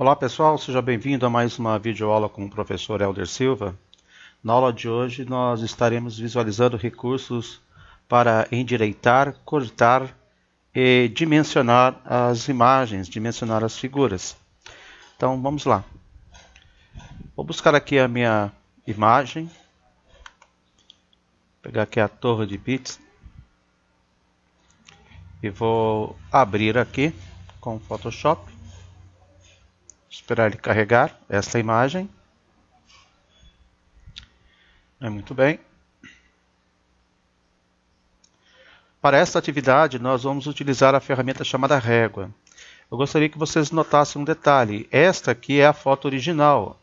Olá pessoal, seja bem-vindo a mais uma videoaula com o professor Helder Silva. Na aula de hoje nós estaremos visualizando recursos para endireitar, cortar e dimensionar as imagens, dimensionar as figuras. Então vamos lá. Vou buscar aqui a minha imagem. Vou pegar aqui a torre de bits. E vou abrir aqui com o Photoshop esperar ele carregar esta imagem. É muito bem. Para esta atividade, nós vamos utilizar a ferramenta chamada régua. Eu gostaria que vocês notassem um detalhe. Esta aqui é a foto original.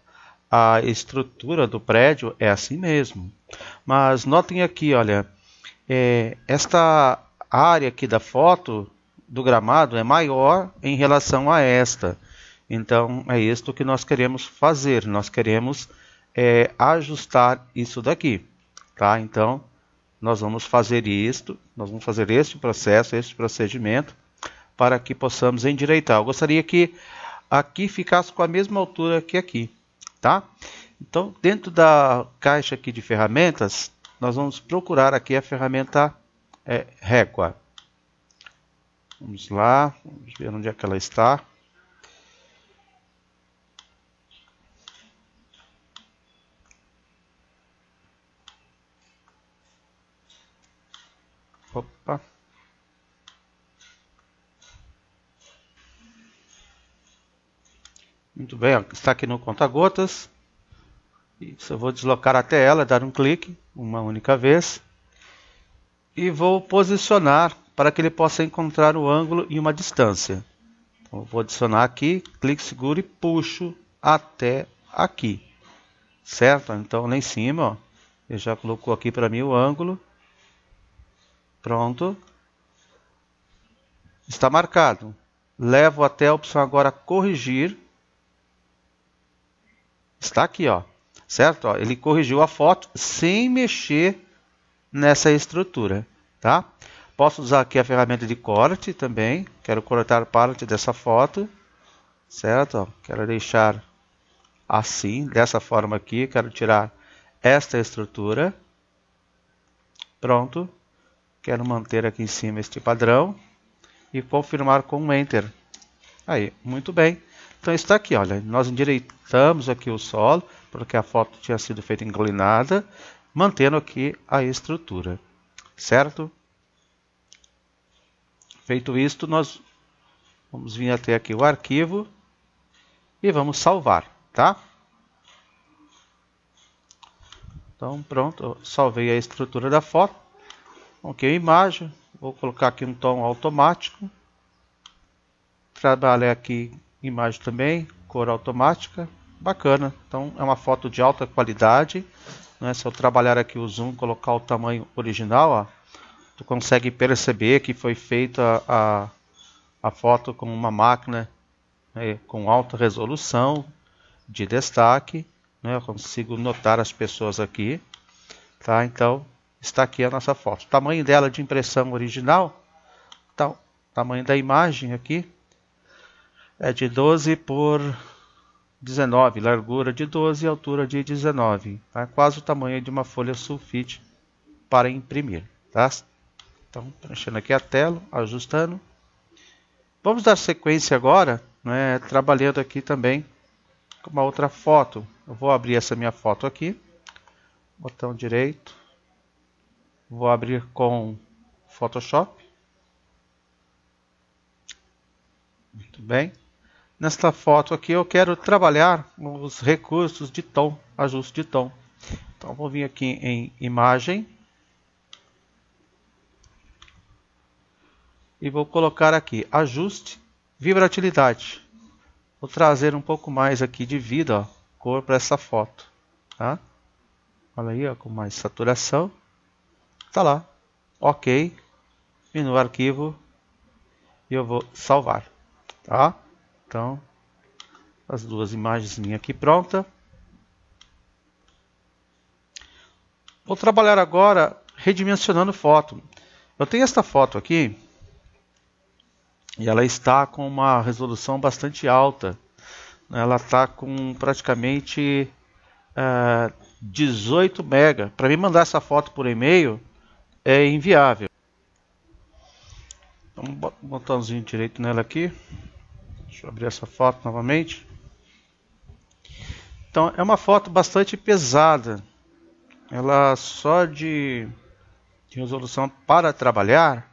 A estrutura do prédio é assim mesmo. Mas notem aqui, olha, é, esta área aqui da foto do gramado é maior em relação a esta. Então é isto que nós queremos fazer, nós queremos é, ajustar isso daqui, tá? Então nós vamos fazer isto, nós vamos fazer este processo, este procedimento, para que possamos endireitar. Eu gostaria que aqui ficasse com a mesma altura que aqui, tá? Então dentro da caixa aqui de ferramentas, nós vamos procurar aqui a ferramenta é, régua. Vamos lá, vamos ver onde é que ela está. Opa. Muito bem, está aqui no conta-gotas. Isso, eu vou deslocar até ela, dar um clique, uma única vez. E vou posicionar para que ele possa encontrar o ângulo e uma distância. Então, vou adicionar aqui, clique seguro e puxo até aqui. Certo? Então, lá em cima, ó, ele já colocou aqui para mim o ângulo. Pronto. Está marcado. Levo até a opção agora corrigir. Está aqui, ó. Certo? Ó, ele corrigiu a foto sem mexer nessa estrutura, tá? Posso usar aqui a ferramenta de corte também. Quero cortar parte dessa foto, certo? Ó, quero deixar assim, dessa forma aqui. Quero tirar esta estrutura. Pronto. Quero manter aqui em cima este padrão e confirmar com um Enter. Aí, muito bem. Então está aqui, olha, nós endireitamos aqui o solo, porque a foto tinha sido feita inclinada, mantendo aqui a estrutura, certo? Feito isto, nós vamos vir até aqui o arquivo e vamos salvar, tá? Então pronto, salvei a estrutura da foto. Ok, imagem. Vou colocar aqui um tom automático. Trabalhar aqui imagem também, cor automática. Bacana. Então é uma foto de alta qualidade. Né? Se eu trabalhar aqui o zoom, colocar o tamanho original, ó, tu consegue perceber que foi feita a, a foto com uma máquina né, com alta resolução de destaque. Né? Eu consigo notar as pessoas aqui. Tá? Então está aqui a nossa foto. Tamanho dela de impressão original, então, tamanho da imagem aqui é de 12 por 19, largura de 12 e altura de 19, tá? quase o tamanho de uma folha sulfite para imprimir. Tá? Então, preenchendo aqui a tela, ajustando. Vamos dar sequência agora, né, trabalhando aqui também com uma outra foto. Eu vou abrir essa minha foto aqui, botão direito, Vou abrir com Photoshop. Muito bem. Nesta foto aqui eu quero trabalhar os recursos de tom, ajuste de tom. Então vou vir aqui em imagem. E vou colocar aqui ajuste vibratilidade. Vou trazer um pouco mais aqui de vida, ó, cor para essa foto. Tá? Olha aí ó, com mais saturação. Tá lá. OK. E no arquivo eu vou salvar. Tá? Então, as duas imagens minhas aqui pronta. Vou trabalhar agora redimensionando foto. Eu tenho esta foto aqui e ela está com uma resolução bastante alta. Ela está com praticamente uh, eh, 18 mega. Para me mandar essa foto por e-mail, é inviável. Vamos então, botar um botãozinho direito nela aqui. Deixa eu abrir essa foto novamente. Então é uma foto bastante pesada. Ela só de, de resolução para trabalhar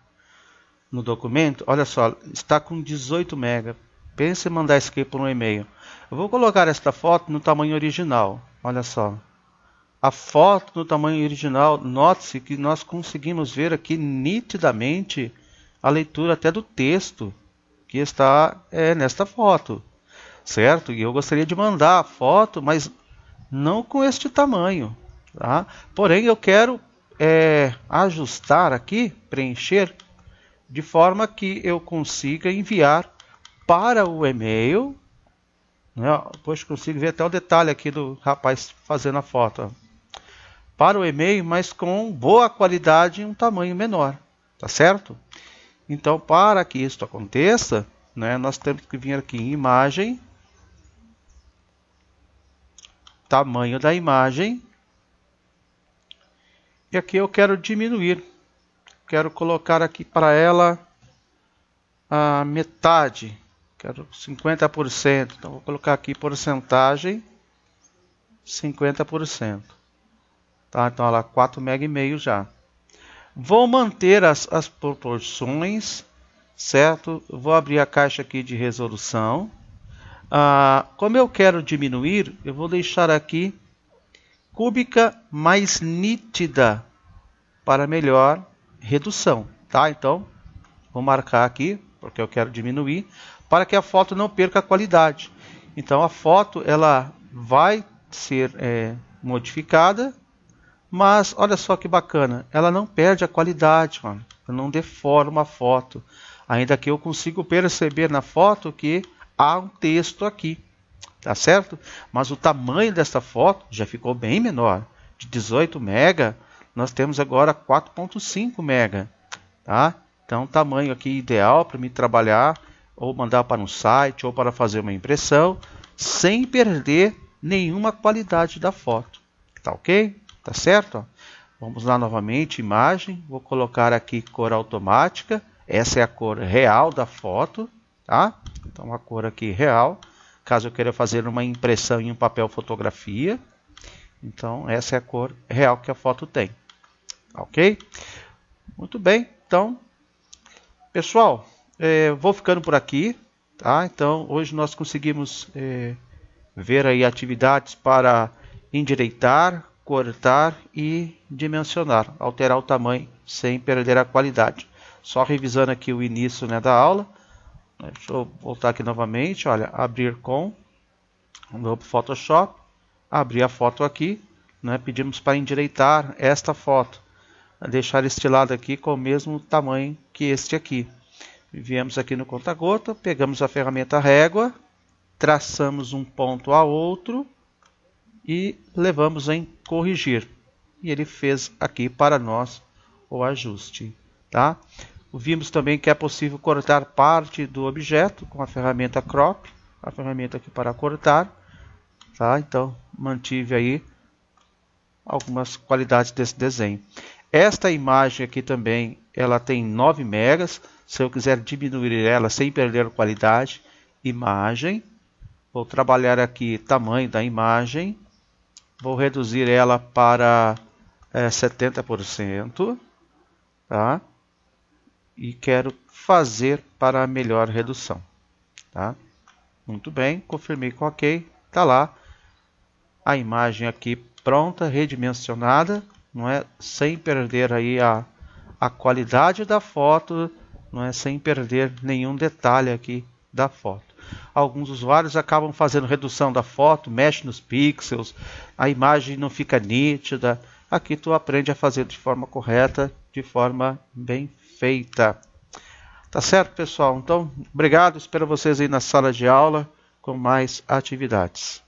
no documento, olha só, está com 18 mega. Pense em mandar isso aqui por um e-mail. Eu vou colocar esta foto no tamanho original. Olha só, a foto no tamanho original, note-se que nós conseguimos ver aqui nitidamente a leitura até do texto que está é, nesta foto, certo? E eu gostaria de mandar a foto, mas não com este tamanho, tá? Porém, eu quero é, ajustar aqui, preencher, de forma que eu consiga enviar para o e-mail. Né? Poxa, consigo ver até o detalhe aqui do rapaz fazendo a foto para o e-mail, mas com boa qualidade e um tamanho menor, tá certo? Então, para que isso aconteça, né, nós temos que vir aqui em imagem, tamanho da imagem, e aqui eu quero diminuir, quero colocar aqui para ela a metade, quero 50%, então vou colocar aqui porcentagem, 50%. Tá? Então ela é 4 mega e meio já. Vou manter as, as proporções, certo? Vou abrir a caixa aqui de resolução. Ah, como eu quero diminuir, eu vou deixar aqui cúbica mais nítida para melhor redução, tá? Então, vou marcar aqui, porque eu quero diminuir, para que a foto não perca a qualidade. Então, a foto ela vai ser é, modificada mas olha só que bacana, ela não perde a qualidade, mano. não deforma a foto. Ainda que eu consigo perceber na foto que há um texto aqui, tá certo? Mas o tamanho dessa foto já ficou bem menor. De 18 mega, nós temos agora 4.5 mega, tá? Então, tamanho aqui ideal para me trabalhar ou mandar para um site ou para fazer uma impressão sem perder nenhuma qualidade da foto, tá ok? tá certo? Vamos lá novamente, imagem, vou colocar aqui cor automática, essa é a cor real da foto, tá? Então a cor aqui real, caso eu queira fazer uma impressão em um papel fotografia, então essa é a cor real que a foto tem, ok? Muito bem, então, pessoal, é, vou ficando por aqui, tá? Então hoje nós conseguimos é, ver aí atividades para endireitar, cortar e dimensionar, alterar o tamanho sem perder a qualidade. Só revisando aqui o início né, da aula, deixa eu voltar aqui novamente, olha, abrir com, o para Photoshop, abrir a foto aqui, né, pedimos para endireitar esta foto, deixar este lado aqui com o mesmo tamanho que este aqui. Viemos aqui no conta-gota, pegamos a ferramenta régua, traçamos um ponto a outro, e levamos em corrigir. E ele fez aqui para nós o ajuste. Tá? Vimos também que é possível cortar parte do objeto com a ferramenta crop, a ferramenta aqui para cortar. Tá? Então, mantive aí algumas qualidades desse desenho. Esta imagem aqui também, ela tem 9 megas. Se eu quiser diminuir ela sem perder qualidade, imagem. Vou trabalhar aqui tamanho da imagem vou reduzir ela para é, 70%, tá? E quero fazer para melhor redução, tá? Muito bem, confirmei com OK, tá lá a imagem aqui pronta, redimensionada, não é? Sem perder aí a, a qualidade da foto, não é? Sem perder nenhum detalhe aqui da foto alguns usuários acabam fazendo redução da foto, mexe nos pixels, a imagem não fica nítida. Aqui tu aprende a fazer de forma correta, de forma bem feita. Tá certo, pessoal? Então, obrigado. Espero vocês aí na sala de aula com mais atividades.